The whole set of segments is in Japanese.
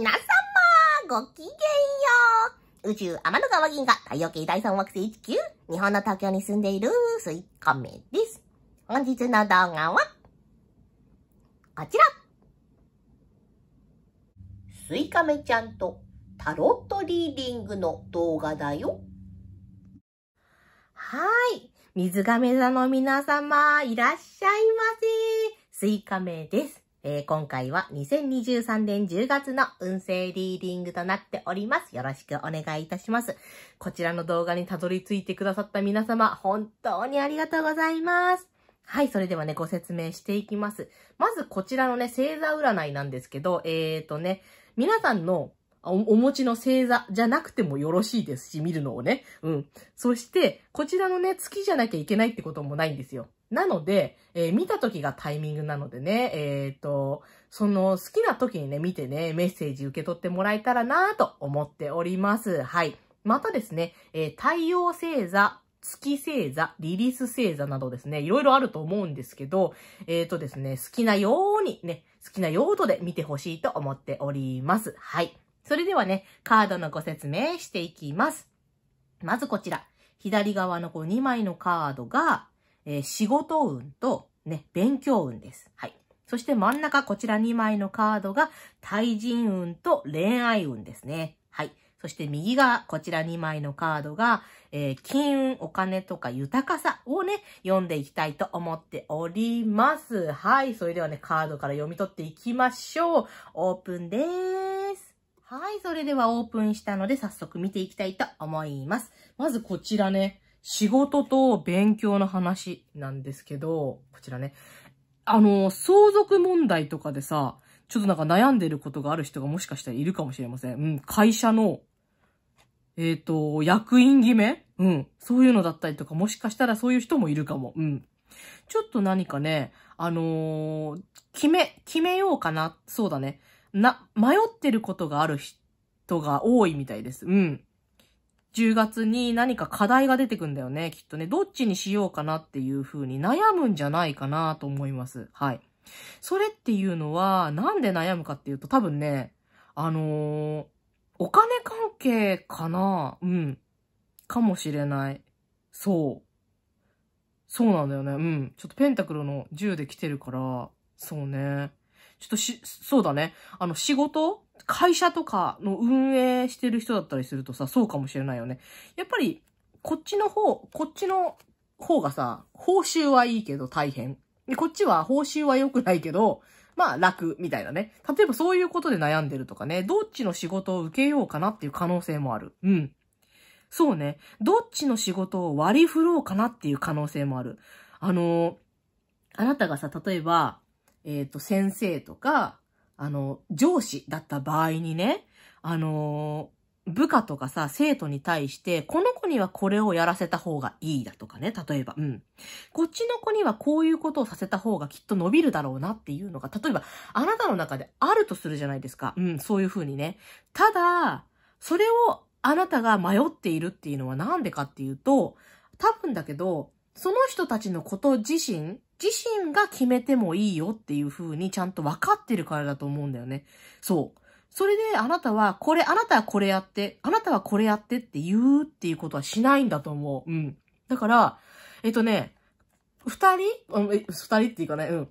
皆様、ごきげんよう。宇宙天の川銀河太陽系第三惑星地球、日本の東京に住んでいるスイカメです。本日の動画は、こちら。スイカメちゃんとタロットリーディングの動画だよ。はい。水亀座の皆様、いらっしゃいませ。スイカメです。えー、今回は2023年10月の運勢リーディングとなっております。よろしくお願いいたします。こちらの動画にたどり着いてくださった皆様、本当にありがとうございます。はい、それではね、ご説明していきます。まずこちらのね、星座占いなんですけど、えーとね、皆さんのおお持ちの星座じゃなくてもよろしいですし、見るのをね。うん。そして、こちらのね、月じゃなきゃいけないってこともないんですよ。なので、えー、見た時がタイミングなのでね、えっ、ー、と、その好きな時にね、見てね、メッセージ受け取ってもらえたらなと思っております。はい。またですね、えー、太陽星座、月星座、リリース星座などですね、いろいろあると思うんですけど、えっ、ー、とですね、好きなようにね、好きな用途で見てほしいと思っております。はい。それではね、カードのご説明していきます。まずこちら、左側のこう2枚のカードが、えー、仕事運とね、勉強運です。はい。そして真ん中、こちら2枚のカードが、対人運と恋愛運ですね。はい。そして右がこちら2枚のカードが、えー、金運、お金とか豊かさをね、読んでいきたいと思っております。はい。それではね、カードから読み取っていきましょう。オープンです。はい。それではオープンしたので、早速見ていきたいと思います。まずこちらね、仕事と勉強の話なんですけど、こちらね。あの、相続問題とかでさ、ちょっとなんか悩んでることがある人がもしかしたらいるかもしれません。うん、会社の、えっ、ー、と、役員決めうん、そういうのだったりとか、もしかしたらそういう人もいるかも。うん。ちょっと何かね、あのー、決め、決めようかな。そうだね。な、迷ってることがある人が多いみたいです。うん。10月に何か課題が出てくんだよね、きっとね。どっちにしようかなっていう風に悩むんじゃないかなと思います。はい。それっていうのは、なんで悩むかっていうと、多分ね、あのー、お金関係かなうん。かもしれない。そう。そうなんだよね。うん。ちょっとペンタクルの10で来てるから、そうね。ちょっとし、そうだね。あの、仕事会社とかの運営してる人だったりするとさ、そうかもしれないよね。やっぱり、こっちの方、こっちの方がさ、報酬はいいけど大変。で、こっちは報酬は良くないけど、まあ楽みたいなね。例えばそういうことで悩んでるとかね、どっちの仕事を受けようかなっていう可能性もある。うん。そうね。どっちの仕事を割り振ろうかなっていう可能性もある。あのー、あなたがさ、例えば、えっ、ー、と、先生とか、あの、上司だった場合にね、あの部下とかさ、生徒に対して、この子にはこれをやらせた方がいいだとかね、例えば、うん。こっちの子にはこういうことをさせた方がきっと伸びるだろうなっていうのが、例えば、あなたの中であるとするじゃないですか。うん、そういうふうにね。ただ、それをあなたが迷っているっていうのはなんでかっていうと、多分だけど、その人たちのこと自身、自身が決めてもいいよっていう風にちゃんと分かってるからだと思うんだよね。そう。それであなたは、これ、あなたはこれやって、あなたはこれやってって言うっていうことはしないんだと思う。うん。だから、えっとね、二人二人っていうかね、うん。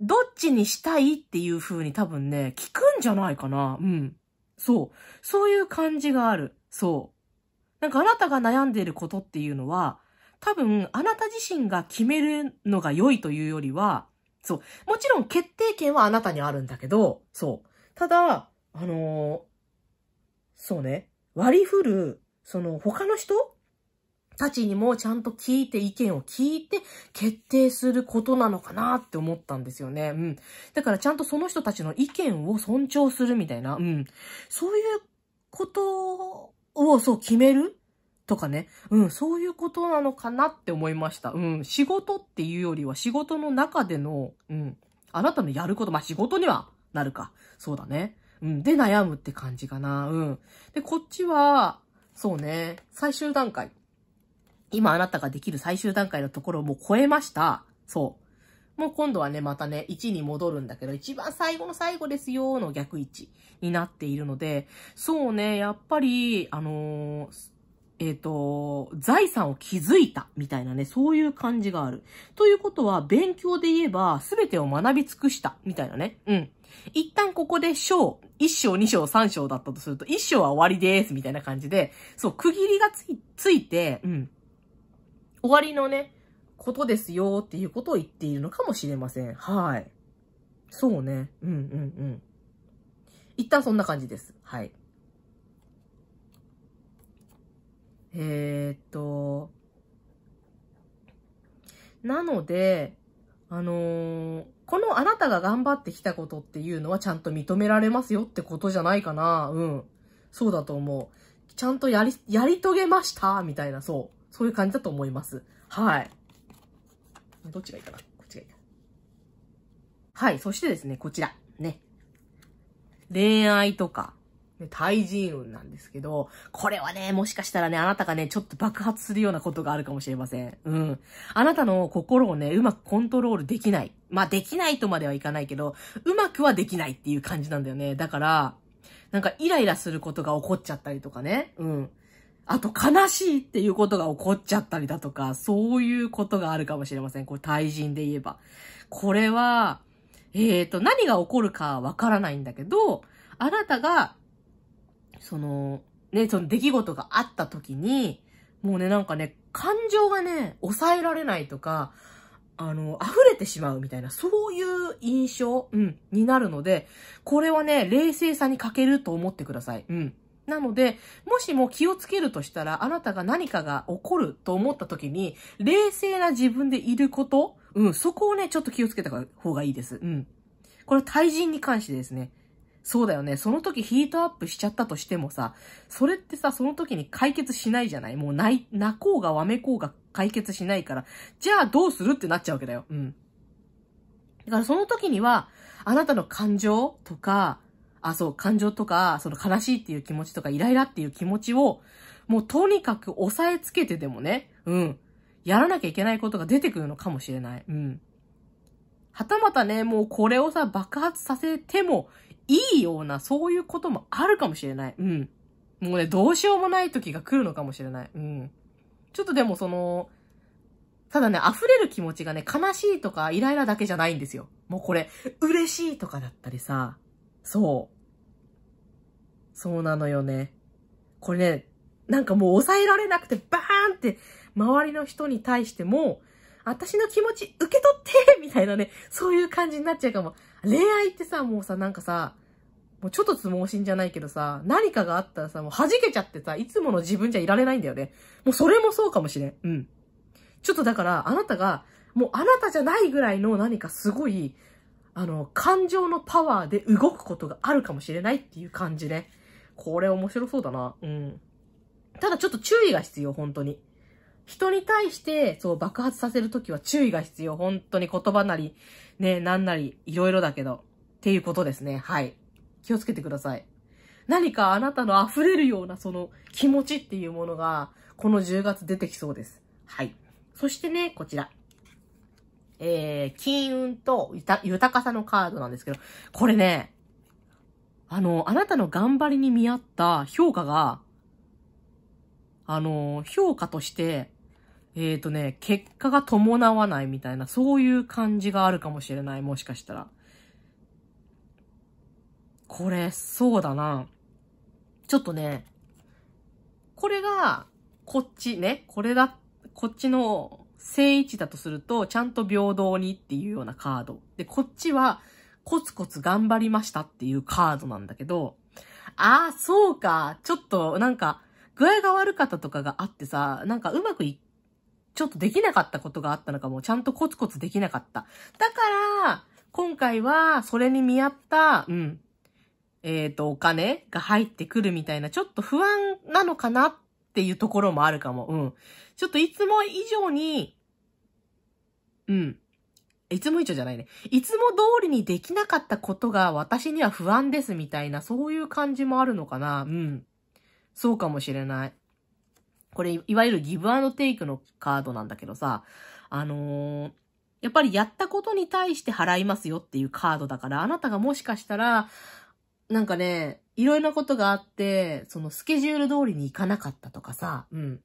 どっちにしたいっていう風に多分ね、聞くんじゃないかな。うん。そう。そういう感じがある。そう。なんかあなたが悩んでいることっていうのは、多分、あなた自身が決めるのが良いというよりは、そう。もちろん決定権はあなたにあるんだけど、そう。ただ、あのー、そうね、割り振る、その他の人たちにもちゃんと聞いて意見を聞いて決定することなのかなって思ったんですよね。うん。だからちゃんとその人たちの意見を尊重するみたいな、うん。そういうことをそう決めるとかね。うん、そういうことなのかなって思いました。うん、仕事っていうよりは仕事の中での、うん、あなたのやること、まあ、仕事にはなるか。そうだね。うん、で悩むって感じかな。うん。で、こっちは、そうね、最終段階。今あなたができる最終段階のところをもう超えました。そう。もう今度はね、またね、1に戻るんだけど、一番最後の最後ですよ、の逆位置になっているので、そうね、やっぱり、あのーえっ、ー、と、財産を築いたみたいなね、そういう感じがある。ということは、勉強で言えば、すべてを学び尽くしたみたいなね。うん。一旦ここで章、一章、二章、三章だったとすると、一章は終わりです、みたいな感じで、そう、区切りがついついて、うん。終わりのね、ことですよっていうことを言っているのかもしれません。はい。そうね。うんうんうん。一旦そんな感じです。はい。えー、っと、なので、あのー、このあなたが頑張ってきたことっていうのはちゃんと認められますよってことじゃないかな。うん。そうだと思う。ちゃんとやり、やり遂げましたみたいな、そう。そういう感じだと思います。はい。どっちがいいかなこっちがいいか。はい。そしてですね、こちら。ね。恋愛とか、ね、対人運なんですけど、これはね、もしかしたらね、あなたがね、ちょっと爆発するようなことがあるかもしれません。うん。あなたの心をね、うまくコントロールできない。まあ、できないとまではいかないけど、うまくはできないっていう感じなんだよね。だから、なんかイライラすることが起こっちゃったりとかね。うん。あと、悲しいっていうことが起こっちゃったりだとか、そういうことがあるかもしれません。これ、対人で言えば。これは、えっ、ー、と、何が起こるかわからないんだけど、あなたがその、ね、その出来事があった時に、もうね、なんかね、感情がね、抑えられないとか、あの、溢れてしまうみたいな、そういう印象、うん、になるので、これはね、冷静さに欠けると思ってください。うん。なので、もしも気をつけるとしたら、あなたが何かが起こると思った時に、冷静な自分でいること、うん、そこをね、ちょっと気をつけた方がいいです。うん。これ、対人に関してですね。そうだよね。その時ヒートアップしちゃったとしてもさ、それってさ、その時に解決しないじゃないもうない、泣こうがわめこうが解決しないから、じゃあどうするってなっちゃうわけだよ。うん。だからその時には、あなたの感情とか、あ、そう、感情とか、その悲しいっていう気持ちとか、イライラっていう気持ちを、もうとにかく抑えつけてでもね、うん。やらなきゃいけないことが出てくるのかもしれない。うん。はたまたね、もうこれをさ、爆発させてもいいような、そういうこともあるかもしれない。うん。もうね、どうしようもない時が来るのかもしれない。うん。ちょっとでもその、ただね、溢れる気持ちがね、悲しいとかイライラだけじゃないんですよ。もうこれ、嬉しいとかだったりさ、そう。そうなのよね。これね、なんかもう抑えられなくてバーンって周りの人に対しても、私の気持ち受け取ってみたいなね、そういう感じになっちゃうかも。恋愛ってさ、もうさ、なんかさ、もうちょっとつ盲んじゃないけどさ、何かがあったらさ、もう弾けちゃってさ、いつもの自分じゃいられないんだよね。もうそれもそうかもしれん。うん。ちょっとだから、あなたが、もうあなたじゃないぐらいの何かすごい、あの、感情のパワーで動くことがあるかもしれないっていう感じね。これ面白そうだな。うん。ただちょっと注意が必要、本当に。人に対して、そう、爆発させるときは注意が必要。本当に言葉なり、ね、なんなり、いろいろだけど。っていうことですね。はい。気をつけてください。何かあなたの溢れるようなその気持ちっていうものが、この10月出てきそうです。はい。そしてね、こちら。えー、金運と豊かさのカードなんですけど、これね、あの、あなたの頑張りに見合った評価が、あの、評価として、えっ、ー、とね、結果が伴わないみたいな、そういう感じがあるかもしれない、もしかしたら。これ、そうだな。ちょっとね、これが、こっちね、これだ、こっちの正位置だとすると、ちゃんと平等にっていうようなカード。で、こっちは、コツコツ頑張りましたっていうカードなんだけど、ああ、そうか。ちょっと、なんか、具合が悪かったとかがあってさ、なんかうまくい、ちょっとできなかったことがあったのかも、ちゃんとコツコツできなかった。だから、今回は、それに見合った、うん、えっ、ー、と、お金が入ってくるみたいな、ちょっと不安なのかなっていうところもあるかも。うん。ちょっといつも以上に、うん。いつも以上じゃないね。いつも通りにできなかったことが私には不安ですみたいな、そういう感じもあるのかな。うん。そうかもしれない。これ、いわゆるギブアンドテイクのカードなんだけどさ、あのー、やっぱりやったことに対して払いますよっていうカードだから、あなたがもしかしたら、なんかね、いろいろなことがあって、そのスケジュール通りに行かなかったとかさ、うん。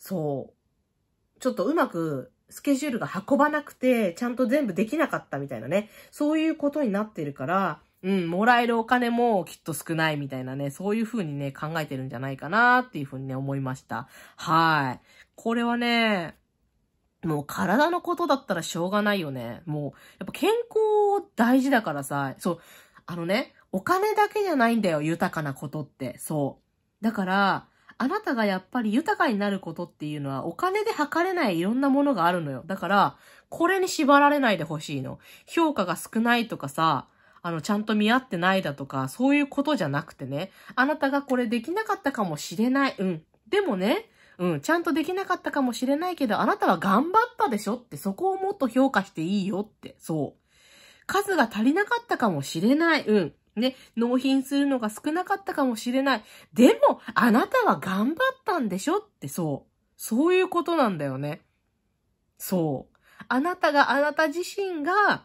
そう。ちょっとうまくスケジュールが運ばなくて、ちゃんと全部できなかったみたいなね。そういうことになってるから、うん、もらえるお金もきっと少ないみたいなね、そういう風にね、考えてるんじゃないかなっていう風にね、思いました。はい。これはね、もう体のことだったらしょうがないよね。もう、やっぱ健康大事だからさ、そう、あのね、お金だけじゃないんだよ、豊かなことって。そう。だから、あなたがやっぱり豊かになることっていうのはお金で測れないいろんなものがあるのよ。だから、これに縛られないでほしいの。評価が少ないとかさ、あの、ちゃんと見合ってないだとか、そういうことじゃなくてね、あなたがこれできなかったかもしれない。うん。でもね、うん、ちゃんとできなかったかもしれないけど、あなたは頑張ったでしょって、そこをもっと評価していいよって、そう。数が足りなかったかもしれない。うん。ね、納品するのが少なかったかもしれない。でも、あなたは頑張ったんでしょってそう。そういうことなんだよね。そう。あなたが、あなた自身が、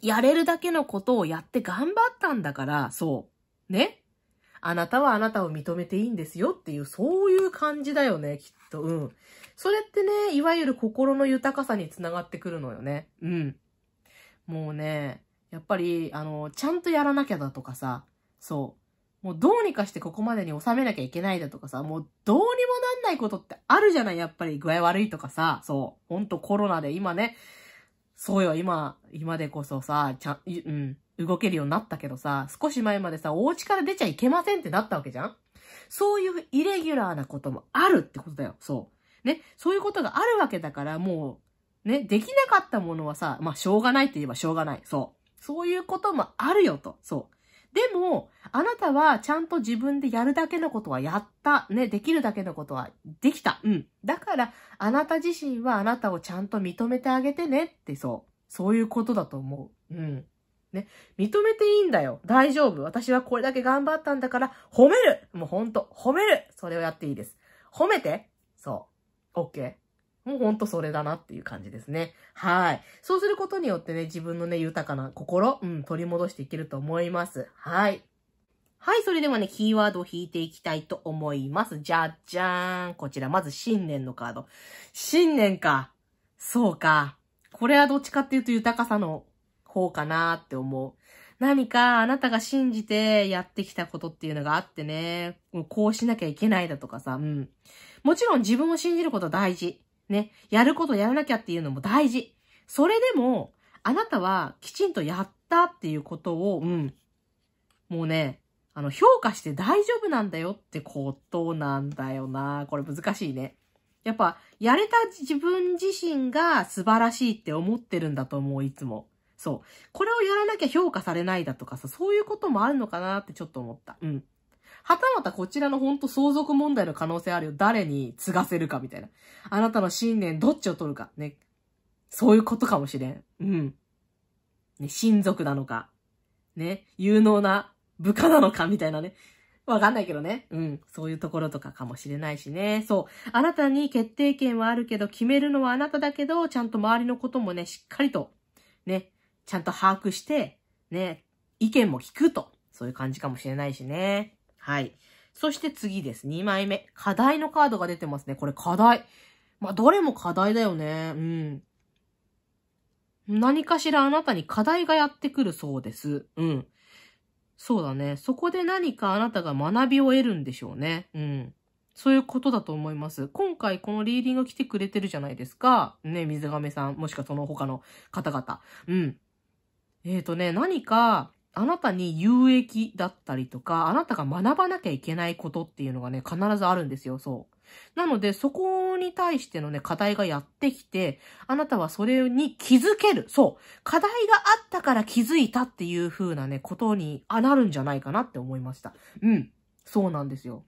やれるだけのことをやって頑張ったんだから、そう。ね。あなたはあなたを認めていいんですよっていう、そういう感じだよね、きっと。うん。それってね、いわゆる心の豊かさにつながってくるのよね。うん。もうね、やっぱり、あの、ちゃんとやらなきゃだとかさ、そう。もうどうにかしてここまでに収めなきゃいけないだとかさ、もうどうにもなんないことってあるじゃない、やっぱり具合悪いとかさ、そう。ほんとコロナで今ね、そうよ、今、今でこそさ、ちゃん、うん、動けるようになったけどさ、少し前までさ、お家から出ちゃいけませんってなったわけじゃんそういうイレギュラーなこともあるってことだよ、そう。ね、そういうことがあるわけだから、もうね、できなかったものはさ、まあ、しょうがないって言えばしょうがない。そう。そういうこともあるよと。そう。でも、あなたはちゃんと自分でやるだけのことはやった。ね、できるだけのことはできた。うん。だから、あなた自身はあなたをちゃんと認めてあげてねってそう。そういうことだと思う。うん。ね。認めていいんだよ。大丈夫。私はこれだけ頑張ったんだから、褒めるもうほんと、褒めるそれをやっていいです。褒めてそう。OK。もうほんとそれだなっていう感じですね。はい。そうすることによってね、自分のね、豊かな心、うん、取り戻していけると思います。はい。はい、それではね、キーワードを引いていきたいと思います。じゃじゃーん。こちら、まず新年のカード。新年か。そうか。これはどっちかっていうと豊かさの方かなーって思う。何かあなたが信じてやってきたことっていうのがあってね、こうしなきゃいけないだとかさ、うん。もちろん自分を信じること大事。ね、やることやらなきゃっていうのも大事。それでも、あなたはきちんとやったっていうことを、うん、もうね、あの、評価して大丈夫なんだよってことなんだよな。これ難しいね。やっぱ、やれた自分自身が素晴らしいって思ってるんだと思う、いつも。そう。これをやらなきゃ評価されないだとかさ、そういうこともあるのかなってちょっと思った。うん。はたまたこちらのほんと相続問題の可能性あるよ。誰に継がせるかみたいな。あなたの信念どっちを取るか。ね。そういうことかもしれん。うん。ね、親族なのか。ね、有能な部下なのかみたいなね。わかんないけどね。うん。そういうところとかかもしれないしね。そう。あなたに決定権はあるけど、決めるのはあなただけど、ちゃんと周りのこともね、しっかりと、ね、ちゃんと把握して、ね、意見も聞くと。そういう感じかもしれないしね。はい。そして次です。2枚目。課題のカードが出てますね。これ課題。まあ、どれも課題だよね。うん。何かしらあなたに課題がやってくるそうです。うん。そうだね。そこで何かあなたが学びを得るんでしょうね。うん。そういうことだと思います。今回このリーディング来てくれてるじゃないですか。ね、水亀さん、もしくはその他の方々。うん。えっ、ー、とね、何か、あなたに有益だったりとか、あなたが学ばなきゃいけないことっていうのがね、必ずあるんですよ、そう。なので、そこに対してのね、課題がやってきて、あなたはそれに気づける。そう。課題があったから気づいたっていう風なね、ことになるんじゃないかなって思いました。うん。そうなんですよ。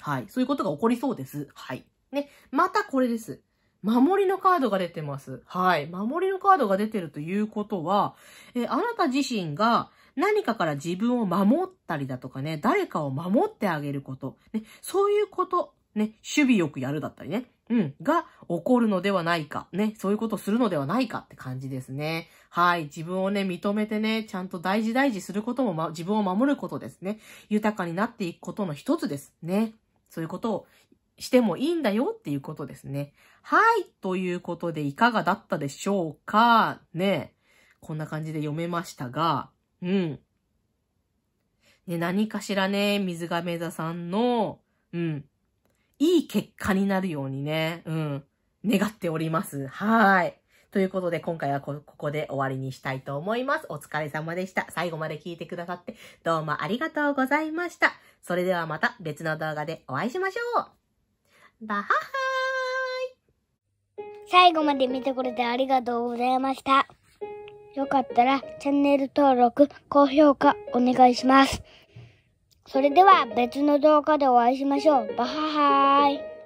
はい。そういうことが起こりそうです。はい。ね。またこれです。守りのカードが出てます。はい。守りのカードが出てるということは、えあなた自身が何かから自分を守ったりだとかね、誰かを守ってあげること、ね、そういうこと、ね、守備よくやるだったりね、うん、が起こるのではないか、ね、そういうことをするのではないかって感じですね。はい。自分をね、認めてね、ちゃんと大事大事することも、ま、自分を守ることですね。豊かになっていくことの一つですね。そういうことをしてもいいんだよっていうことですね。はい。ということで、いかがだったでしょうかね。こんな感じで読めましたが、うん。ね、何かしらね、水亀座さんの、うん、いい結果になるようにね、うん、願っております。はい。ということで、今回はこ、ここで終わりにしたいと思います。お疲れ様でした。最後まで聞いてくださって、どうもありがとうございました。それではまた別の動画でお会いしましょう。バハハ最後まで見てくれてありがとうございました。よかったらチャンネル登録、高評価お願いします。それでは別の動画でお会いしましょう。バハハーイ。